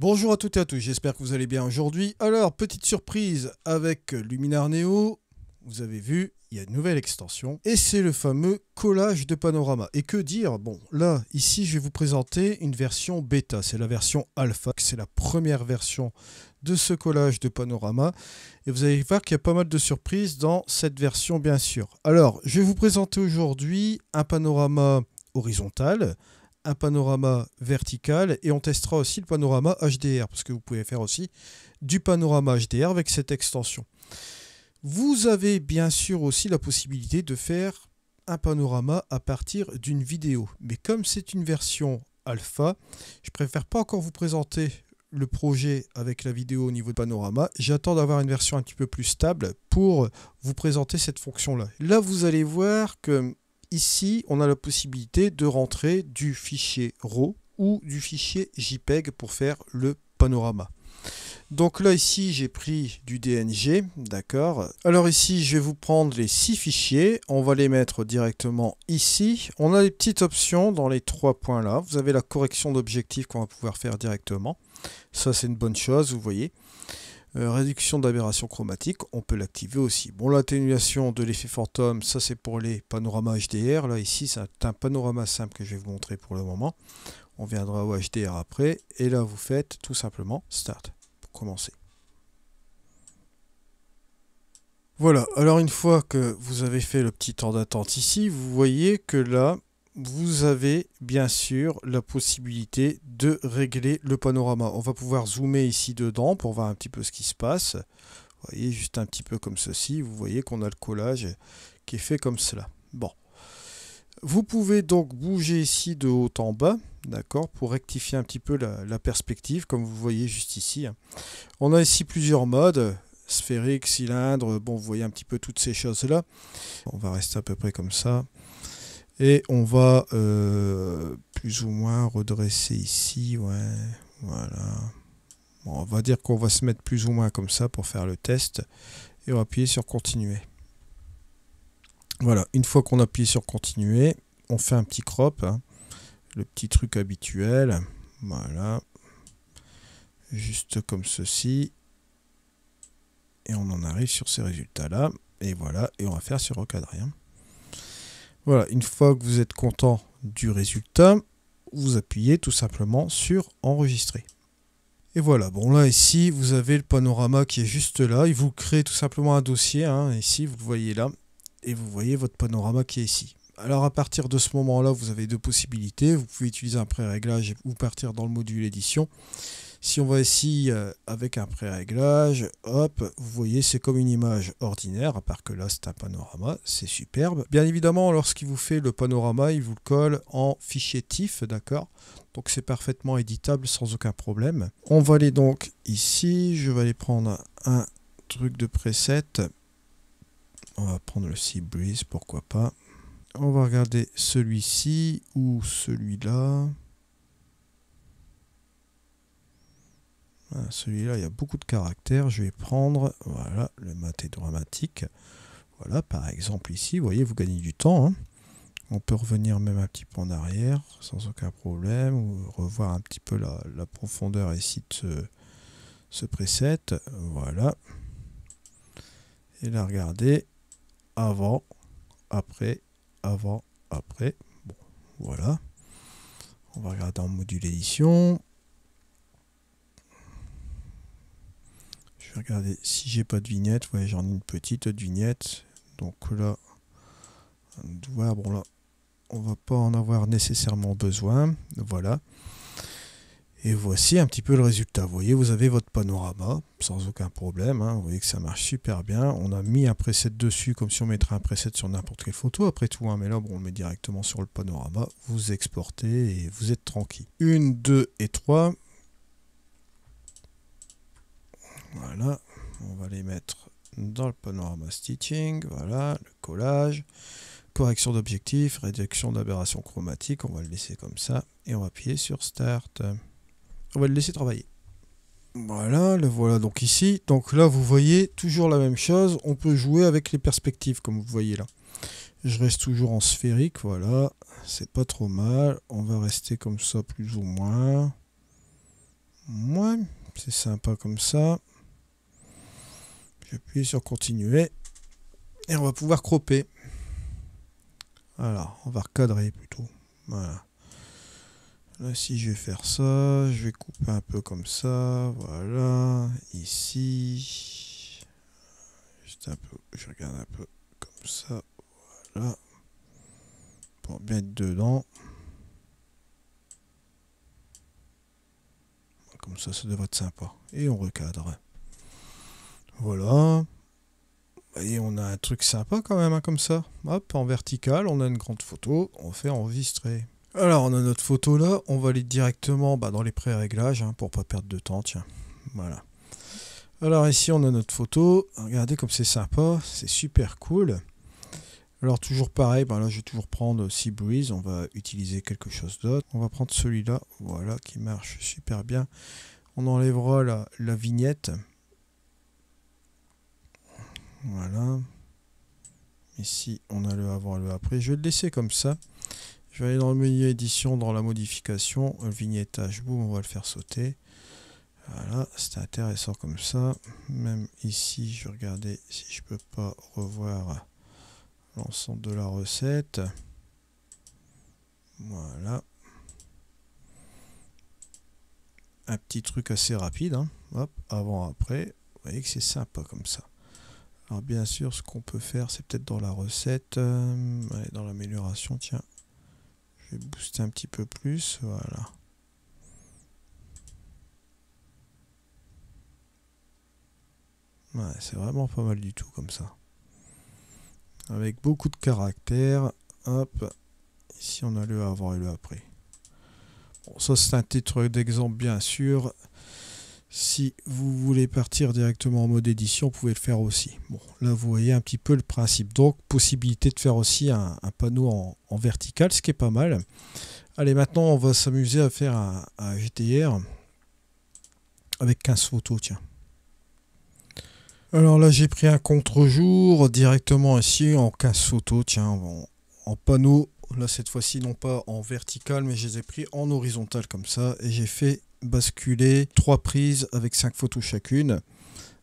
Bonjour à toutes et à tous, j'espère que vous allez bien aujourd'hui. Alors, petite surprise avec Luminar Neo, vous avez vu, il y a une nouvelle extension, et c'est le fameux collage de panorama. Et que dire Bon, là, ici, je vais vous présenter une version bêta, c'est la version alpha, c'est la première version de ce collage de panorama, et vous allez voir qu'il y a pas mal de surprises dans cette version, bien sûr. Alors, je vais vous présenter aujourd'hui un panorama horizontal, un panorama vertical et on testera aussi le panorama HDR parce que vous pouvez faire aussi du panorama HDR avec cette extension. Vous avez bien sûr aussi la possibilité de faire un panorama à partir d'une vidéo. Mais comme c'est une version alpha, je préfère pas encore vous présenter le projet avec la vidéo au niveau de panorama. J'attends d'avoir une version un petit peu plus stable pour vous présenter cette fonction-là. Là, vous allez voir que ici, on a la possibilité de rentrer du fichier RAW ou du fichier JPEG pour faire le panorama. Donc là ici j'ai pris du DNG, d'accord. Alors ici je vais vous prendre les six fichiers, on va les mettre directement ici. On a des petites options dans les trois points là. Vous avez la correction d'objectif qu'on va pouvoir faire directement. Ça c'est une bonne chose, vous voyez. Euh, réduction d'aberration chromatique, on peut l'activer aussi. Bon, l'atténuation de l'effet fantôme, ça c'est pour les panoramas HDR. Là, ici, c'est un panorama simple que je vais vous montrer pour le moment. On viendra au HDR après. Et là, vous faites tout simplement Start pour commencer. Voilà, alors une fois que vous avez fait le petit temps d'attente ici, vous voyez que là, vous avez bien sûr la possibilité de régler le panorama. On va pouvoir zoomer ici dedans pour voir un petit peu ce qui se passe. Vous voyez, juste un petit peu comme ceci. Vous voyez qu'on a le collage qui est fait comme cela. Bon. Vous pouvez donc bouger ici de haut en bas, d'accord, pour rectifier un petit peu la, perspective, comme vous voyez juste ici. Hein. On a ici plusieurs modes, sphérique, cylindre, bon, vous voyez un petit peu toutes ces choses-là. On va rester à peu près comme ça. Et on va euh, plus ou moins redresser ici. Ouais, voilà. on va dire qu'on va se mettre plus ou moins comme ça pour faire le test. Et on va appuyer sur continuer. Voilà, une fois qu'on appuie sur continuer, on fait un petit crop. Hein. Le petit truc habituel. Voilà. Juste comme ceci. Et on en arrive sur ces résultats-là. Et voilà, et on va faire sur recadrer. Voilà, une fois que vous êtes content du résultat, vous appuyez tout simplement sur enregistrer. Et voilà, bon là ici vous avez le panorama qui est juste là, il vous crée tout simplement un dossier, hein. ici vous le voyez là, et vous voyez votre panorama qui est ici. Alors à partir de ce moment là vous avez deux possibilités, vous pouvez utiliser un pré-réglage ou partir dans le module édition si on va ici euh, avec un pré-réglage, hop, vous voyez, c'est comme une image ordinaire, à part que là, c'est un panorama, c'est superbe. Bien évidemment, lorsqu'il vous fait le panorama, il vous le colle en fichier TIFF, d'accord Donc c'est parfaitement éditable sans aucun problème. On va aller donc ici, je vais aller prendre un truc de preset. On va prendre le Sea Breeze, pourquoi pas. On va regarder celui-ci ou celui-là. Euh, celui-là, il y a beaucoup de caractères. Je vais prendre voilà, le maté dramatique. Voilà, par exemple ici, vous voyez, vous gagnez du temps. Hein. On peut revenir même un petit peu en arrière sans aucun problème, ou revoir un petit peu la, profondeur ici de ce, ce preset. Voilà. Et la regarder avant, après, avant, après. Bon, voilà. On va regarder en module édition. Regardez, si j'ai pas de vignette. voyez, j'en ai une petite vignette. Donc là, doit, bon là, on va pas en avoir nécessairement besoin. Voilà. Et voici un petit peu le résultat. Vous voyez, vous avez votre panorama sans aucun problème. Hein. Vous voyez que ça marche super bien. On a mis un preset dessus comme si on mettrait un preset sur n'importe quelle photo. Après tout, hein. mais là, on le met directement sur le panorama. Vous exportez et vous êtes tranquille. Une, deux et trois. Voilà, on va les mettre dans le panorama stitching, voilà, le collage, correction d'objectif, réduction d'aberration chromatique, on va le laisser comme ça, et on va appuyer sur Start. On va le laisser travailler. Voilà, le voilà donc ici. Donc là, vous voyez toujours la même chose. On peut jouer avec les perspectives, comme vous voyez là. Je reste toujours en sphérique, voilà. C'est pas trop mal. On va rester comme ça, plus ou moins. Moins, c'est sympa comme ça. J'appuie sur continuer. Et on va pouvoir cropper. Alors, on va recadrer plutôt. Voilà. Là, si je vais faire ça, je vais couper un peu comme ça. Voilà. Ici. Juste un peu. Je regarde un peu comme ça. Voilà. Pour bien être dedans. Comme ça, ça devrait être sympa. Et on recadre. Voilà. Et on a un truc sympa quand même, hein, comme ça. Hop, en vertical, on a une grande photo, on fait enregistrer. Alors, on a notre photo là, on va aller directement bah, dans les pré-réglages, pour hein, pour pas perdre de temps, tiens. Voilà. Alors ici, on a notre photo. Regardez comme c'est sympa, c'est super cool. Alors toujours pareil, bah, là je vais toujours prendre Sea Breeze, on va utiliser quelque chose d'autre. On va prendre celui-là, voilà, qui marche super bien. On enlèvera la vignette. Voilà. Ici, on a le avant et le après. Je vais le laisser comme ça. Je vais aller dans le menu édition, dans la modification, le euh, vignettage, boum, on va le faire sauter. Voilà, c'est intéressant comme ça. Même ici, je vais regarder si je peux pas revoir l'ensemble de la recette. Voilà. Un petit truc assez rapide. Hein. Hop, avant, après. Vous voyez que c'est sympa comme ça. Alors bien sûr, ce qu'on peut faire, c'est peut-être dans la recette, euh, dans l'amélioration, tiens. Je vais booster un petit peu plus, voilà. Ouais, c'est vraiment pas mal du tout comme ça. Avec beaucoup de caractère. hop, ici on a le avant et le après. Bon, ça c'est un titre d'exemple bien sûr. Si vous voulez partir directement en mode édition, vous pouvez le faire aussi. Bon, là, vous voyez un petit peu le principe. Donc, possibilité de faire aussi un, panneau en, vertical, ce qui est pas mal. Allez, maintenant, on va s'amuser à faire un, GTR avec 15 photos, tiens. Alors là, j'ai pris un contre-jour directement ici en 15 photos, tiens, en panneau. Là, cette fois-ci, non pas en vertical, mais je les ai pris en horizontal comme ça. Et j'ai fait basculer trois prises avec cinq photos chacune.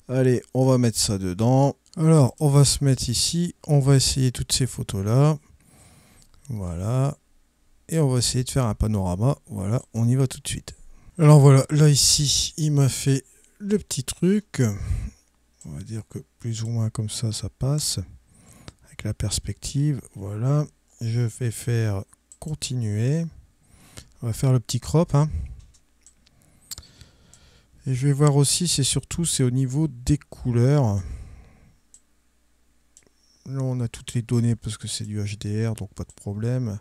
Allez, on va mettre ça dedans. Alors, on va se mettre ici. On va essayer toutes ces photos-là. Voilà. Et on va essayer de faire un panorama. Voilà, on y va tout de suite. Alors voilà, là ici, il m'a fait le petit truc. On va dire que plus ou moins comme ça, ça passe. Avec la perspective, voilà. Je vais faire continuer. On va faire le petit crop. Hein. Et je vais voir aussi, c'est surtout, c'est au niveau des couleurs. Là, on a toutes les données parce que c'est du HDR, donc pas de problème.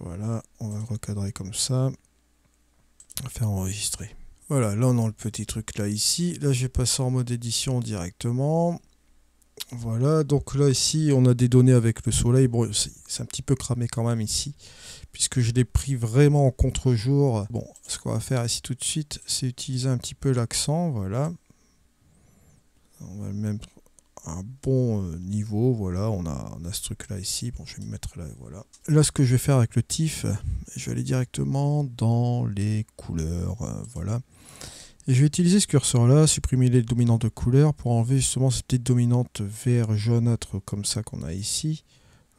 Voilà, on va recadrer comme ça. On va faire enregistrer. Voilà, là on a le petit truc là ici. Là je vais passer en mode édition directement. Voilà, donc là ici on a des données avec le soleil. Bon, c'est un petit peu cramé quand même ici, puisque je l'ai pris vraiment en contre-jour. Bon, ce qu'on va faire ici tout de suite, c'est utiliser un petit peu l'accent, voilà. On va mettre un bon euh, niveau, voilà, on a, on a ce truc là ici. Bon, je vais me mettre là, voilà. Là, ce que je vais faire avec le TIFF, je vais aller directement dans les couleurs, euh, voilà. Et je vais utiliser ce curseur là, supprimer les dominantes de couleur pour enlever justement cette petite dominante vert jaunâtre comme ça qu'on a ici.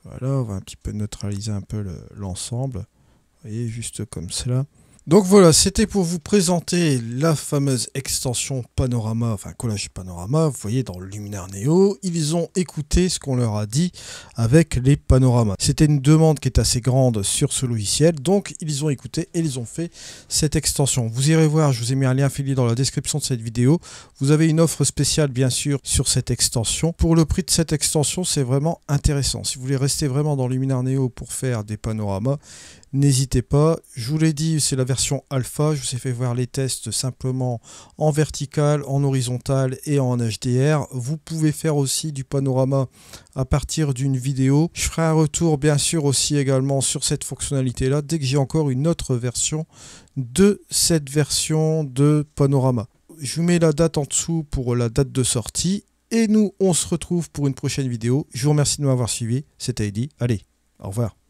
Voilà, on va un petit peu neutraliser un peu l'ensemble. vous voyez, juste comme cela. Donc voilà, c'était pour vous présenter la fameuse extension Panorama, enfin Collage Panorama. Vous voyez dans Luminar Neo, ils ont écouté ce qu'on leur a dit avec les panoramas. C'était une demande qui est assez grande sur ce logiciel, donc ils ont écouté et ils ont fait cette extension. Vous irez voir, je vous ai mis un lien affilié dans la description de cette vidéo. Vous avez une offre spéciale bien sûr sur cette extension. Pour le prix de cette extension, c'est vraiment intéressant. Si vous voulez rester vraiment dans Luminar Neo pour faire des panoramas, n'hésitez pas. Je vous l'ai dit, c'est la version alpha. Je vous ai fait voir les tests simplement en vertical, en horizontal et en HDR. Vous pouvez faire aussi du panorama à partir d'une vidéo. Je ferai un retour bien sûr aussi également sur cette fonctionnalité là dès que j'ai encore une autre version de cette version de panorama. Je vous mets la date en dessous pour la date de sortie. Et nous, on se retrouve pour une prochaine vidéo. Je vous remercie de m'avoir suivi. C'était Eddy. Allez, au revoir.